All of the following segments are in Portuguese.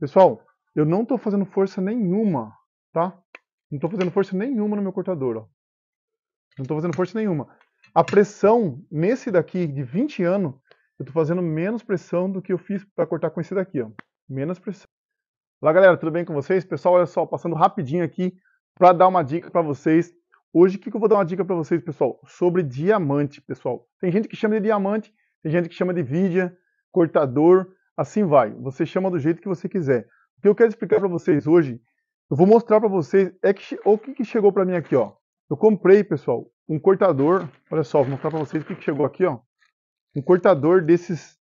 Pessoal, eu não estou fazendo força nenhuma, tá? Não estou fazendo força nenhuma no meu cortador, ó. Não estou fazendo força nenhuma. A pressão nesse daqui de 20 anos, eu estou fazendo menos pressão do que eu fiz para cortar com esse daqui, ó. Menos pressão. Olá, galera, tudo bem com vocês? Pessoal, olha só, passando rapidinho aqui para dar uma dica para vocês. Hoje, o que, que eu vou dar uma dica para vocês, pessoal? Sobre diamante, pessoal. Tem gente que chama de diamante, tem gente que chama de vidia, cortador assim vai. Você chama do jeito que você quiser. O que eu quero explicar para vocês hoje, eu vou mostrar para vocês é que o que, que chegou para mim aqui, ó. Eu comprei, pessoal, um cortador. Olha só, vou mostrar para vocês o que, que chegou aqui, ó. Um cortador desses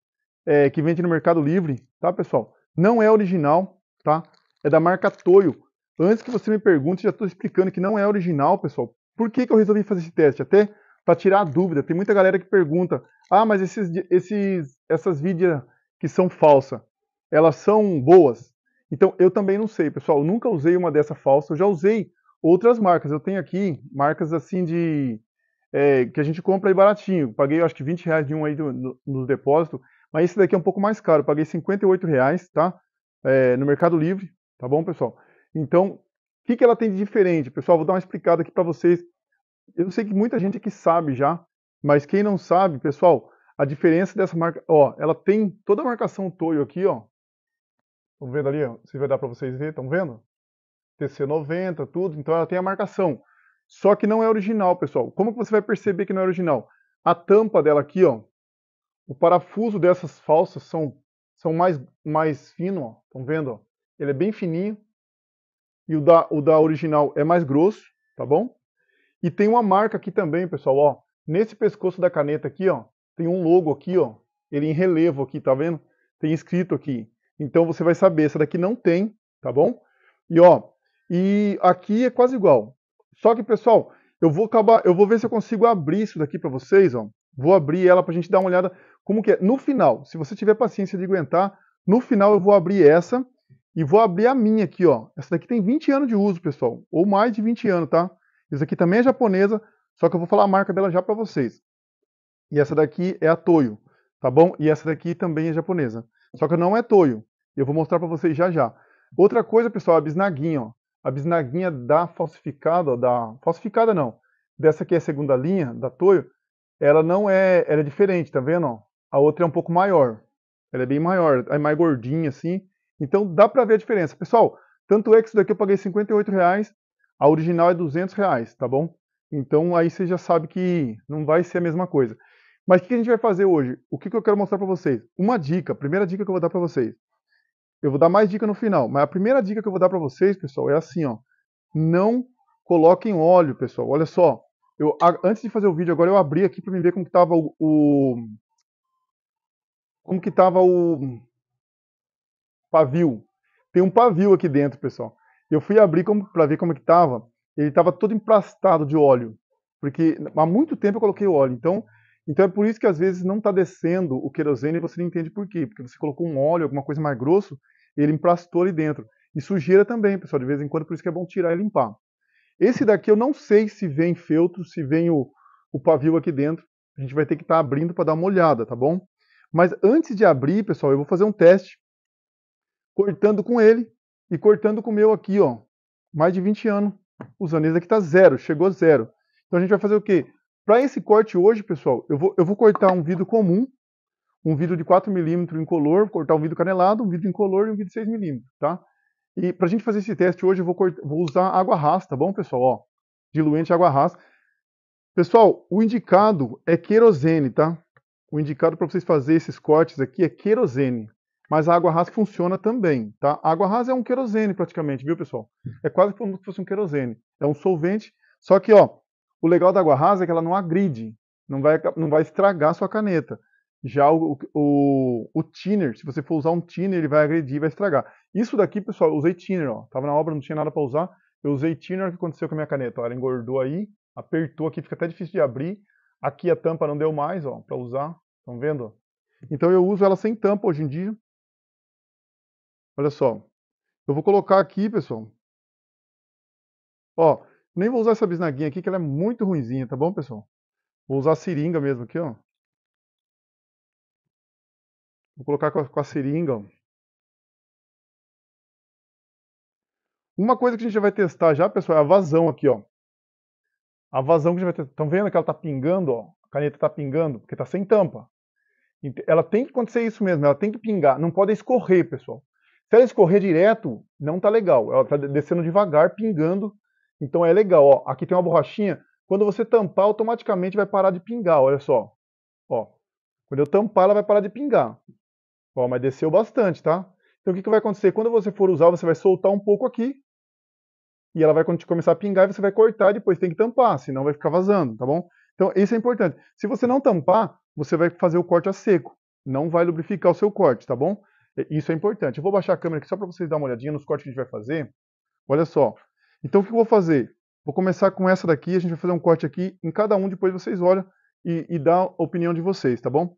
é, que vende no Mercado Livre, tá, pessoal? Não é original, tá? É da marca Toyo. Antes que você me pergunte, já estou explicando que não é original, pessoal. Por que, que eu resolvi fazer esse teste? Até para tirar a dúvida. Tem muita galera que pergunta: ah, mas esses, esses, essas vídeos que são falsa, elas são boas? Então, eu também não sei, pessoal. Eu nunca usei uma dessa falsa. Eu já usei outras marcas. Eu tenho aqui marcas assim de. É, que a gente compra aí baratinho. Paguei, acho que 20 reais de um aí do, no, no, depósito. Mas esse daqui é um pouco mais caro. Paguei 58 reais, tá? É, no Mercado Livre, tá bom, pessoal? Então, o que, que ela tem de diferente? Pessoal, vou dar uma explicada aqui para vocês. Eu sei que muita gente aqui sabe já, mas quem não sabe, pessoal, a diferença dessa marca, ó, ela tem toda a marcação Toyo aqui, ó. Estão vendo ali, ó? Se vai dar para vocês verem estão vendo? TC90, tudo, então ela tem a marcação. Só que não é original, pessoal. Como que você vai perceber que não é original? A tampa dela aqui, ó, o parafuso dessas falsas são, são mais, mais fino, ó. Estão vendo? Ó? Ele é bem fininho. E o da, o da original é mais grosso, tá bom? E tem uma marca aqui também, pessoal, ó. Nesse pescoço da caneta aqui, ó, tem um logo aqui, ó, ele é em relevo aqui, tá vendo? Tem escrito aqui. Então você vai saber, essa daqui não tem, tá bom? E ó, e aqui é quase igual. Só que, pessoal, eu vou acabar, eu vou ver se eu consigo abrir isso daqui para vocês, ó. Vou abrir ela para a gente dar uma olhada como que é. No final, se você tiver paciência de aguentar, no final eu vou abrir essa e vou abrir a minha aqui, ó. Essa daqui tem 20 anos de uso, pessoal, ou mais de 20 anos, tá? Isso aqui também é japonesa, só que eu vou falar a marca dela já para vocês. E essa daqui é a Toyo, tá bom? E essa daqui também é japonesa. Só que não é Toyo. Eu vou mostrar para vocês já já. Outra coisa, pessoal, a bisnaguinha, ó. A bisnaguinha da falsificada, ó, da falsificada não. Dessa aqui é a segunda linha da Toyo, ela não é, ela é diferente, tá vendo, ó? A outra é um pouco maior. Ela é bem maior, é mais gordinha assim. Então dá para ver a diferença. Pessoal, tanto é que isso daqui eu paguei 58 reais, a original é 200 reais, tá bom? Então aí você já sabe que não vai ser a mesma coisa. Mas o que a gente vai fazer hoje? O que, eu quero mostrar para vocês? Uma dica, primeira dica que eu vou dar para vocês. Eu vou dar mais dica no final, mas a primeira dica que eu vou dar para vocês, pessoal, é assim, ó. Não coloquem óleo, pessoal. Olha só, eu, antes de fazer o vídeo agora, eu abri aqui para ver como que tava o, o, como que tava o pavio. Tem um pavio aqui dentro, pessoal. Eu fui abrir para ver como é que tava. Ele estava todo emprastado de óleo, porque há muito tempo eu coloquei óleo. Então, então é por isso que às vezes não está descendo o querosene e você não entende por quê. Porque você colocou um óleo, alguma coisa mais grosso, ele emplastou ali dentro. E sujeira também, pessoal, de vez em quando, por isso que é bom tirar e limpar. Esse daqui eu não sei se vem feltro, se vem o, o pavio aqui dentro. A gente vai ter que estar tá abrindo para dar uma olhada, tá bom? Mas antes de abrir, pessoal, eu vou fazer um teste cortando com ele e cortando com o meu aqui, ó. Mais de 20 anos usando. Esse daqui tá zero, chegou zero. Então a gente vai fazer o quê? Para esse corte hoje, pessoal, eu vou, eu vou cortar um vidro comum, um vidro de 4mm incolor, cortar um vidro canelado, um vidro incolor e um vidro de 6mm, tá? E para a gente fazer esse teste hoje, eu vou, cortar, vou usar água rasa, tá bom, pessoal? Ó, diluente água rasa. Pessoal, o indicado é querosene, tá? O indicado para vocês fazerem esses cortes aqui é querosene. Mas a água rasa funciona também, tá? A água rasa é um querosene praticamente, viu, pessoal? É quase como se fosse um querosene. É um solvente, só que, ó, o legal da água rasa é que ela não agride, não vai, não vai estragar a sua caneta. Já o, o, o thinner, se você for usar um thinner, ele vai agredir, vai estragar. Isso daqui, pessoal, eu usei thinner, ó. Tava na obra, não tinha nada para usar. Eu usei thinner, o que aconteceu com a minha caneta? Ó, ela engordou aí, apertou aqui, fica até difícil de abrir. Aqui a tampa não deu mais, ó, para usar. Estão vendo? Então eu uso ela sem tampa hoje em dia. Olha só. Eu vou colocar aqui, pessoal. Ó, nem vou usar essa bisnaguinha aqui, que ela é muito ruinzinha, tá bom, pessoal? Vou usar a seringa mesmo aqui, ó. Vou colocar com a, com a seringa, ó. Uma coisa que a gente vai testar já, pessoal, é a vazão aqui, ó. A vazão que a gente vai testar. Estão vendo que ela tá pingando, ó? A caneta tá pingando, porque tá sem tampa. Ela tem que acontecer isso mesmo, ela tem que pingar. Não pode escorrer, pessoal. Se ela escorrer direto, não tá legal. Ela tá descendo devagar, pingando. Então é legal, ó, aqui tem uma borrachinha, quando você tampar, automaticamente vai parar de pingar, olha só. Ó, quando eu tampar, ela vai parar de pingar. Ó, mas desceu bastante, tá? Então o que, que vai acontecer? Quando você for usar, você vai soltar um pouco aqui, e ela vai começar a pingar e você vai cortar e depois tem que tampar, senão vai ficar vazando, tá bom? Então isso é importante. Se você não tampar, você vai fazer o corte a seco, não vai lubrificar o seu corte, tá bom? Isso é importante. Eu vou baixar a câmera aqui só para vocês darem uma olhadinha nos cortes que a gente vai fazer. Olha só, então o que eu vou fazer? Vou começar com essa daqui, a gente vai fazer um corte aqui em cada um, depois vocês olham e, e dá a opinião de vocês, tá bom?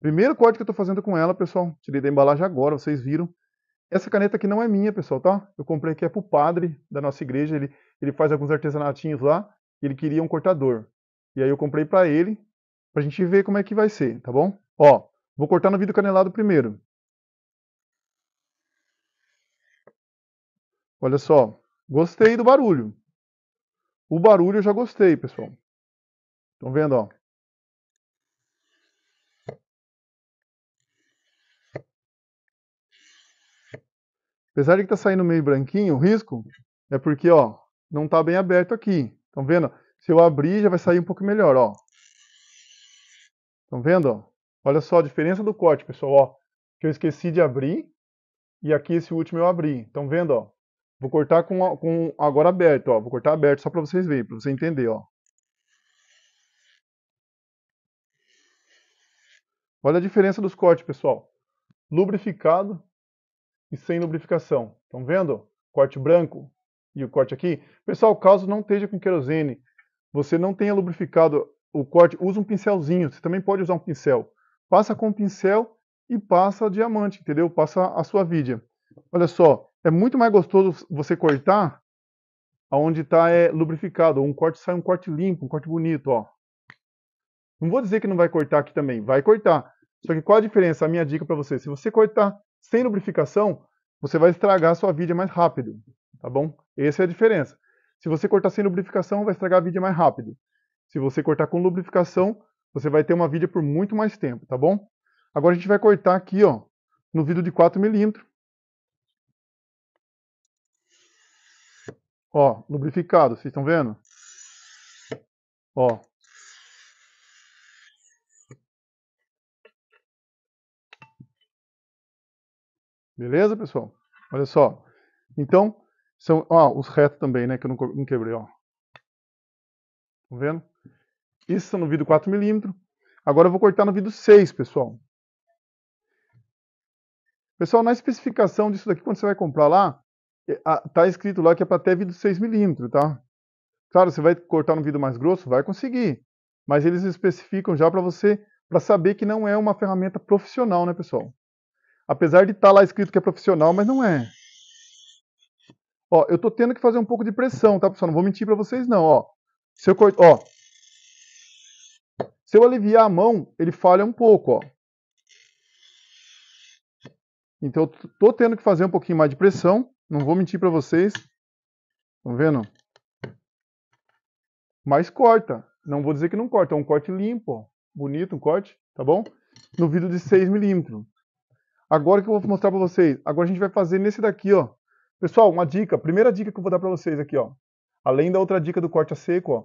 Primeiro corte que eu estou fazendo com ela, pessoal, tirei da embalagem agora, vocês viram. Essa caneta aqui não é minha, pessoal, tá? Eu comprei aqui é pro padre da nossa igreja, ele, ele faz alguns artesanatinhos lá, ele queria um cortador. E aí eu comprei para ele, a gente ver como é que vai ser, tá bom? Ó, vou cortar no vidro canelado primeiro. Olha só, Gostei do barulho. O barulho eu já gostei, pessoal. Estão vendo, ó? Apesar de que tá saindo meio branquinho, o risco é porque, ó, não tá bem aberto aqui. Estão vendo? Se eu abrir, já vai sair um pouco melhor, ó. Estão vendo? Ó? Olha só a diferença do corte, pessoal, ó. Que eu esqueci de abrir e aqui esse último eu abri. Estão vendo, ó? Vou cortar com, com agora aberto, ó. Vou cortar aberto só para vocês verem, para você entender, ó. Olha a diferença dos cortes, pessoal. Lubrificado e sem lubrificação. Estão vendo? Corte branco e o corte aqui. Pessoal, caso não esteja com querosene, você não tenha lubrificado o corte, usa um pincelzinho. Você também pode usar um pincel. Passa com o pincel e passa diamante, entendeu? Passa a sua vídeo. Olha só, é muito mais gostoso você cortar aonde está é, lubrificado. Um corte sai um corte limpo, um corte bonito, ó. Não vou dizer que não vai cortar aqui também, vai cortar. Só que qual a diferença? A minha dica para você, se você cortar sem lubrificação, você vai estragar a sua vida mais rápido, tá bom? Essa é a diferença. Se você cortar sem lubrificação, vai estragar a vida mais rápido. Se você cortar com lubrificação, você vai ter uma vida por muito mais tempo, tá bom? Agora a gente vai cortar aqui, ó, no vidro de 4 milímetros Ó, lubrificado, vocês estão vendo? Ó. Beleza, pessoal? Olha só. Então, são, ó, os retos também, né, que eu não, não quebrei, ó. Tá vendo? Isso são tá no vidro 4mm. Agora eu vou cortar no vidro 6, pessoal. Pessoal, na especificação disso daqui, quando você vai comprar lá, é, ah, tá escrito lá que é para até vidro 6 milímetros, tá? Claro, você vai cortar no vidro mais grosso? Vai conseguir. Mas eles especificam já para você, para saber que não é uma ferramenta profissional, né, pessoal? Apesar de estar tá lá escrito que é profissional, mas não é. Ó, eu tô tendo que fazer um pouco de pressão, tá, pessoal? Não vou mentir para vocês, não, ó. Se eu cortar, ó. Se eu aliviar a mão, ele falha um pouco, ó. Então, eu tô tendo que fazer um pouquinho mais de pressão não vou mentir para vocês. Estão vendo? Mas corta. Não vou dizer que não corta. É um corte limpo. Ó. Bonito um corte, tá bom? No vidro de 6 milímetros. Agora que eu vou mostrar para vocês. Agora a gente vai fazer nesse daqui, ó. Pessoal, uma dica. Primeira dica que eu vou dar para vocês aqui, ó. Além da outra dica do corte a seco, ó.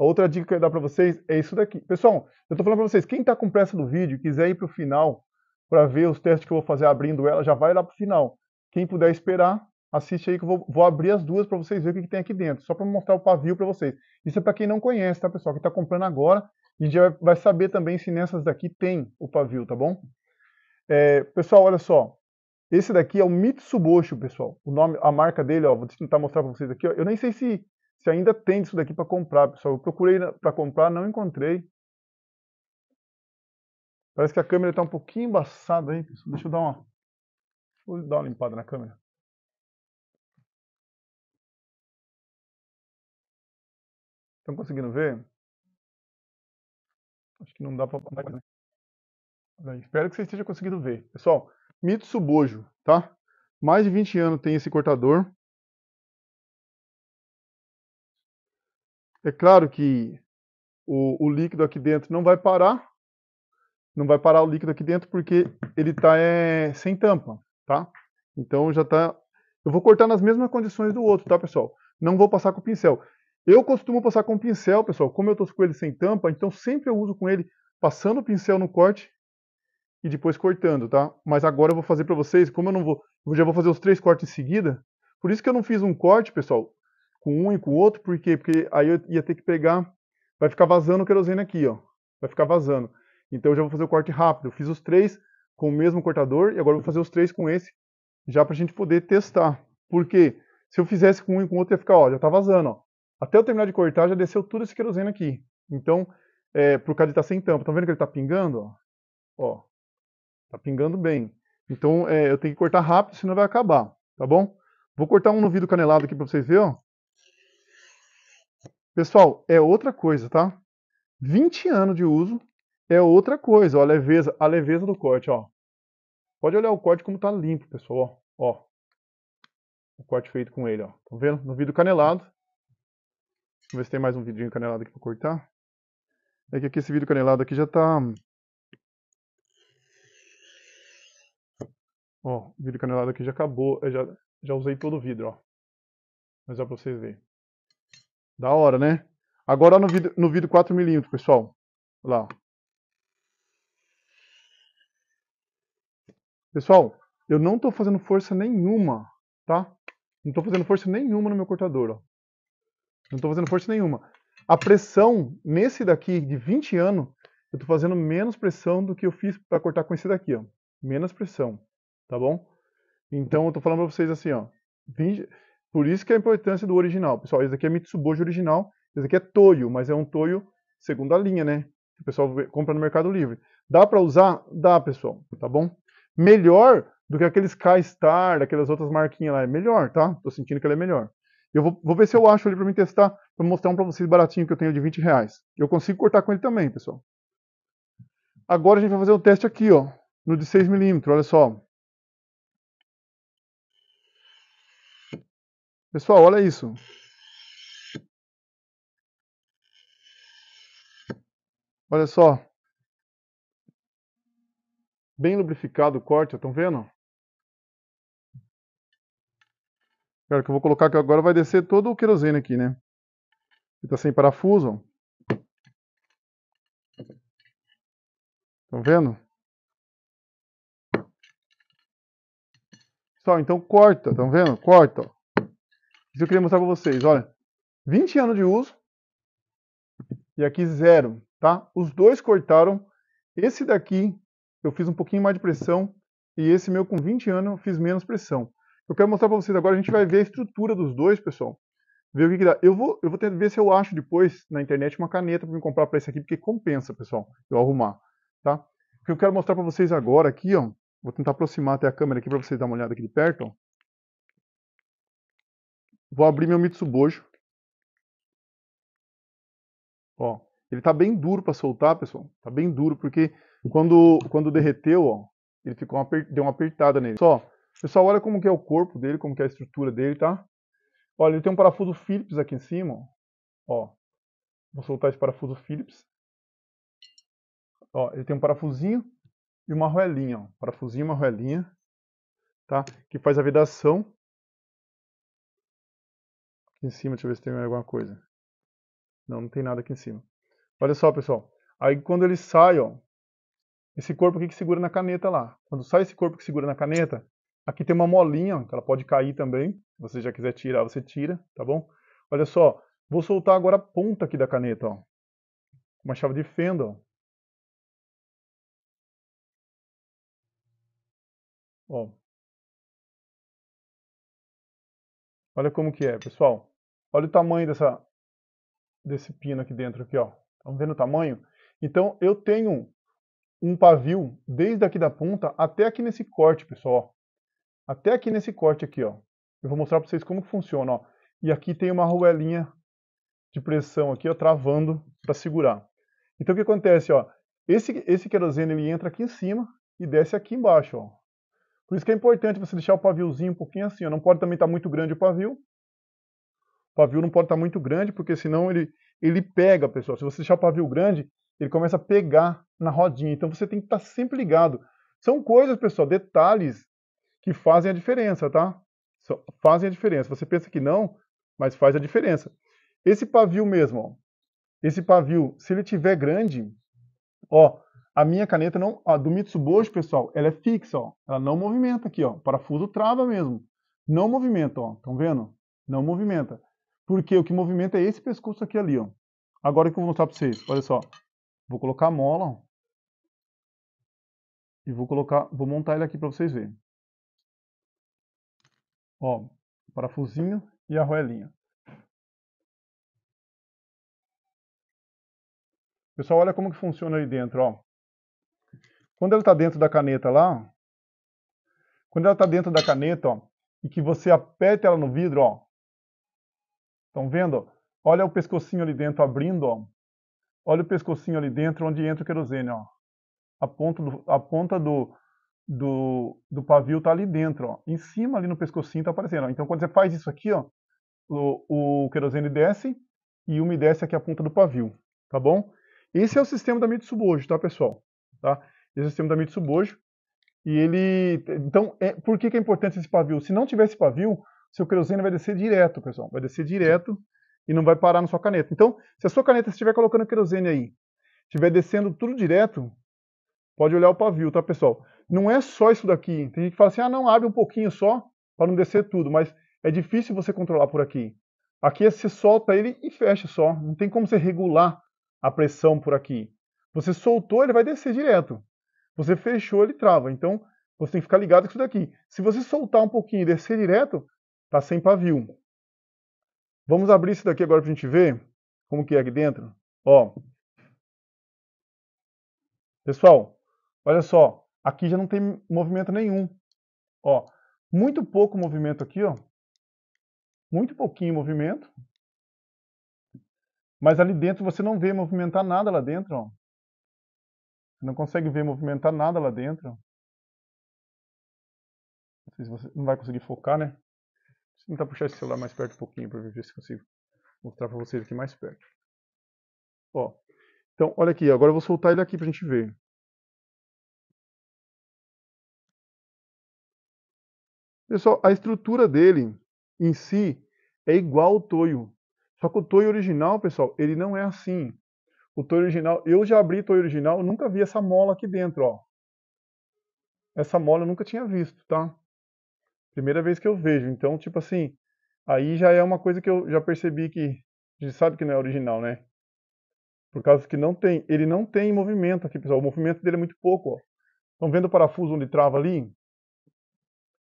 A outra dica que eu ia dar para vocês é isso daqui. Pessoal, eu tô falando para vocês, quem tá com pressa do vídeo, quiser ir pro final para ver os testes que eu vou fazer abrindo ela, já vai lá pro final. Quem puder esperar, assiste aí que eu vou, vou abrir as duas para vocês verem o que, que, tem aqui dentro, só para mostrar o pavio para vocês. Isso é para quem não conhece, tá, pessoal? Quem está comprando agora, a gente vai, vai saber também se nessas daqui tem o pavio, tá bom? É, pessoal, olha só. Esse daqui é o Mitsubishi, pessoal. O nome, a marca dele, ó, vou tentar mostrar para vocês aqui. Ó. Eu nem sei se, se ainda tem isso daqui para comprar, pessoal. Eu procurei para comprar, não encontrei. Parece que a câmera está um pouquinho embaçada aí, pessoal. Deixa eu dar uma, vou dar uma limpada na câmera. Estão conseguindo ver? Acho que não dá para. Né? Espero que você esteja conseguindo ver. Pessoal, Mitsubishi, tá? Mais de 20 anos tem esse cortador. É claro que o, o, líquido aqui dentro não vai parar. Não vai parar o líquido aqui dentro porque ele está é, sem tampa, tá? Então já está... Eu vou cortar nas mesmas condições do outro, tá, pessoal? Não vou passar com o pincel. Eu costumo passar com pincel, pessoal. Como eu estou com ele sem tampa, então sempre eu uso com ele passando o pincel no corte e depois cortando, tá? Mas agora eu vou fazer para vocês, como eu não vou, eu já vou fazer os três cortes em seguida. Por isso que eu não fiz um corte, pessoal, com um e com o outro, por quê? Porque aí eu ia ter que pegar, vai ficar vazando o querosene aqui, ó. Vai ficar vazando. Então eu já vou fazer o corte rápido. Eu fiz os três com o mesmo cortador e agora eu vou fazer os três com esse, já pra gente poder testar. Porque se eu fizesse com um e com o outro ia ficar, ó, já tá vazando, ó. Até eu terminar de cortar, já desceu tudo esse querosene aqui. Então, é, por causa de estar tá sem tampa, estão tá vendo que ele está pingando? Ó? ó, tá pingando bem. Então, é, eu tenho que cortar rápido, senão vai acabar, tá bom? Vou cortar um no vidro canelado aqui para vocês verem, ó. Pessoal, é outra coisa, tá? 20 anos de uso é outra coisa, ó, a leveza, a leveza do corte, ó. Pode olhar o corte como tá limpo, pessoal, ó. ó. O corte feito com ele, ó. Estão tá vendo? No vidro canelado, Vamos ver se tem mais um vidrinho canelado aqui para cortar. É que aqui esse vidro canelado aqui já tá... Ó, o vidro canelado aqui já acabou. Eu já, já usei todo o vidro, ó. Mas é pra vocês verem. Da hora, né? Agora no vidro, no vidro 4mm, pessoal. Lá, Pessoal, eu não estou fazendo força nenhuma, tá? Não estou fazendo força nenhuma no meu cortador, ó. Não estou fazendo força nenhuma. A pressão nesse daqui de 20 anos, eu estou fazendo menos pressão do que eu fiz para cortar com esse daqui, ó. Menos pressão, tá bom? Então eu estou falando para vocês assim, ó. 20... Por isso que é a importância do original, pessoal. Esse daqui é Mitsubishi original, esse daqui é Toyo, mas é um Toyo segunda linha, né? Que o pessoal compra no Mercado Livre. Dá para usar? Dá, pessoal, tá bom? Melhor do que aqueles K-Star, daquelas outras marquinhas lá. É melhor, tá? Tô sentindo que ele é melhor. Eu vou, vou ver se eu acho ele para mim testar, para mostrar um para vocês baratinho que eu tenho de 20 reais. Eu consigo cortar com ele também, pessoal. Agora a gente vai fazer o um teste aqui, ó, no de 6mm, olha só. Pessoal, olha isso. Olha só. Bem lubrificado o corte, estão vendo? Cara, que eu vou colocar aqui agora vai descer todo o querosene aqui, né? Ele tá sem parafuso. Tão tá vendo? Pessoal, então corta, tão tá vendo? Corta. Ó. Isso eu queria mostrar para vocês, olha. 20 anos de uso. E aqui zero, tá? Os dois cortaram. Esse daqui eu fiz um pouquinho mais de pressão. E esse meu com 20 anos eu fiz menos pressão. Eu quero mostrar para vocês agora, a gente vai ver a estrutura dos dois, pessoal. Ver o que, que dá. Eu vou, eu vou tentar ver se eu acho depois na internet uma caneta para me comprar para esse aqui, porque compensa, pessoal, eu arrumar, tá? O que eu quero mostrar para vocês agora aqui, ó, vou tentar aproximar até a câmera aqui para vocês darem uma olhada aqui de perto, ó. Vou abrir meu Mitsubojo. Ó, ele tá bem duro para soltar, pessoal. Tá bem duro porque quando quando derreteu, ó, ele ficou uma, deu uma apertada nele. Só Pessoal, olha como que é o corpo dele, como que é a estrutura dele, tá? Olha, ele tem um parafuso Phillips aqui em cima, ó. Vou soltar esse parafuso Phillips. Ó, ele tem um parafusinho e uma roelinha, ó. Parafusinho e uma roelinha, tá? Que faz a vedação. Aqui em cima, deixa eu ver se tem alguma coisa. Não, não tem nada aqui em cima. Olha só, pessoal. Aí quando ele sai, ó, esse corpo aqui que segura na caneta lá. Quando sai esse corpo que segura na caneta, Aqui tem uma molinha, que ela pode cair também. Se você já quiser tirar, você tira, tá bom? Olha só, vou soltar agora a ponta aqui da caneta, ó. Uma chave de fenda, ó. ó. Olha como que é, pessoal. Olha o tamanho dessa, desse pino aqui dentro, aqui, ó. Estão vendo o tamanho? Então, eu tenho um pavio desde aqui da ponta até aqui nesse corte, pessoal até aqui nesse corte aqui, ó. Eu vou mostrar para vocês como que funciona, ó. E aqui tem uma arruelinha de pressão aqui, ó, travando para segurar. Então o que acontece, ó? Esse, esse querosene ele entra aqui em cima e desce aqui embaixo, ó. Por isso que é importante você deixar o paviozinho um pouquinho assim, ó. Não pode também estar tá muito grande o pavio. O pavio não pode estar tá muito grande, porque senão ele, ele pega, pessoal. Se você deixar o pavio grande, ele começa a pegar na rodinha. Então você tem que estar tá sempre ligado. São coisas, pessoal, detalhes que fazem a diferença, tá? Fazem a diferença. Você pensa que não, mas faz a diferença. Esse pavio mesmo, ó, esse pavio, se ele tiver grande, ó, a minha caneta não, a do Mitsubishi, pessoal, ela é fixa, ó, ela não movimenta aqui, ó, parafuso trava mesmo, não movimenta, ó, estão vendo? Não movimenta, porque o que movimenta é esse pescoço aqui ali, ó. Agora que eu vou mostrar para vocês, olha só, vou colocar a mola, ó, e vou colocar, vou montar ele aqui para vocês verem. Ó, parafusinho e arruelinha. Pessoal, olha como que funciona aí dentro, ó. Quando ela está dentro da caneta lá, quando ela está dentro da caneta, ó, e que você aperta ela no vidro, ó. Estão vendo? Olha o pescocinho ali dentro abrindo, ó. Olha o pescocinho ali dentro onde entra o querosene, ó. A ponta do, a ponta do, do, do pavio tá ali dentro, ó. Em cima, ali no pescocinho, tá aparecendo. Ó. Então, quando você faz isso aqui, ó, o, o querosene desce e umedece aqui a ponta do pavio, tá bom? Esse é o sistema da Mitsubo tá, pessoal? Tá? Esse é o sistema da Mitsubo E ele... Então, é... por que, que é importante esse pavio? Se não tiver esse pavio, seu querosene vai descer direto, pessoal. Vai descer direto e não vai parar na sua caneta. Então, se a sua caneta estiver colocando querosene aí, estiver descendo tudo direto, Pode olhar o pavio, tá, pessoal? Não é só isso daqui. Tem gente que fala assim, ah, não, abre um pouquinho só para não descer tudo, mas é difícil você controlar por aqui. Aqui você solta ele e fecha só. Não tem como você regular a pressão por aqui. Você soltou, ele vai descer direto. Você fechou, ele trava. Então, você tem que ficar ligado com isso daqui. Se você soltar um pouquinho e descer direto, tá sem pavio. Vamos abrir isso daqui agora para a gente ver como que é aqui dentro. Ó. Pessoal, Olha só, aqui já não tem movimento nenhum. Ó, muito pouco movimento aqui, ó. Muito pouquinho movimento. Mas ali dentro você não vê movimentar nada lá dentro, ó. Você não consegue ver movimentar nada lá dentro. Não sei se você não vai conseguir focar, né? Vou tentar puxar esse celular mais perto um pouquinho para ver se consigo mostrar para vocês aqui mais perto. Ó, então olha aqui, agora eu vou soltar ele aqui para a gente ver. Pessoal, a estrutura dele em si é igual ao toio. Só que o toio original, pessoal, ele não é assim. O toio original, eu já abri o toio original, nunca vi essa mola aqui dentro, ó. Essa mola eu nunca tinha visto, tá? Primeira vez que eu vejo. Então, tipo assim, aí já é uma coisa que eu já percebi que a gente sabe que não é original, né? Por causa que não tem, ele não tem movimento aqui, pessoal. O movimento dele é muito pouco, ó. Estão vendo o parafuso onde trava ali?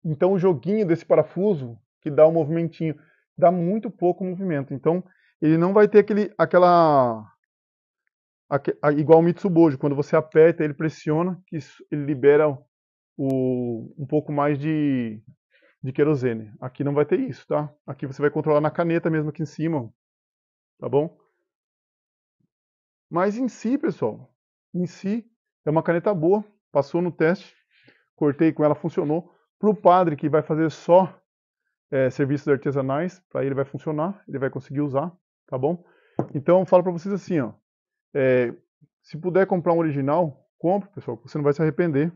Então o joguinho desse parafuso que dá o um movimentinho, dá muito pouco movimento. Então ele não vai ter aquele, aquela aque, igual o Mitsubishi, quando você aperta, ele pressiona, que isso, ele libera o, um pouco mais de, de querosene. Aqui não vai ter isso, tá? Aqui você vai controlar na caneta mesmo aqui em cima, tá bom? Mas em si, pessoal, em si é uma caneta boa, passou no teste, cortei com ela, funcionou. Para o padre que vai fazer só é, serviços artesanais, para ele vai funcionar, ele vai conseguir usar, tá bom? Então, eu falo para vocês assim, ó, é, se puder comprar um original, compre, pessoal, você não vai se arrepender,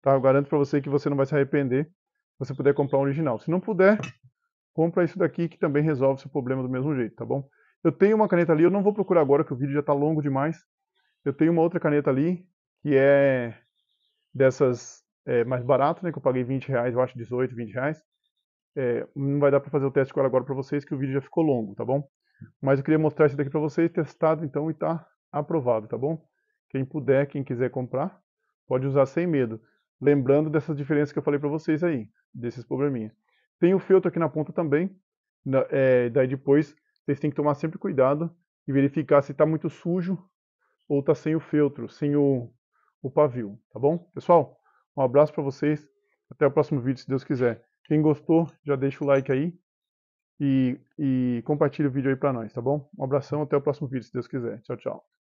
tá? Eu garanto para você que você não vai se arrepender se você puder comprar um original. Se não puder, compra isso daqui que também resolve seu problema do mesmo jeito, tá bom? Eu tenho uma caneta ali, eu não vou procurar agora que o vídeo já está longo demais. Eu tenho uma outra caneta ali, que é dessas é, mais barato, né? Que eu paguei 20 reais, eu acho 18, 20 reais. É, não vai dar para fazer o teste agora para vocês, que o vídeo já ficou longo, tá bom? Mas eu queria mostrar isso daqui para vocês, testado então e tá aprovado, tá bom? Quem puder, quem quiser comprar, pode usar sem medo. Lembrando dessas diferenças que eu falei para vocês aí, desses probleminhas Tem o filtro aqui na ponta também, na, é, daí depois vocês têm que tomar sempre cuidado e verificar se está muito sujo ou está sem o feltro, sem o, o pavio, tá bom? Pessoal, um abraço para vocês. Até o próximo vídeo, se Deus quiser. Quem gostou, já deixa o like aí e, e compartilha o vídeo aí para nós, tá bom? Um abração, até o próximo vídeo, se Deus quiser. Tchau, tchau.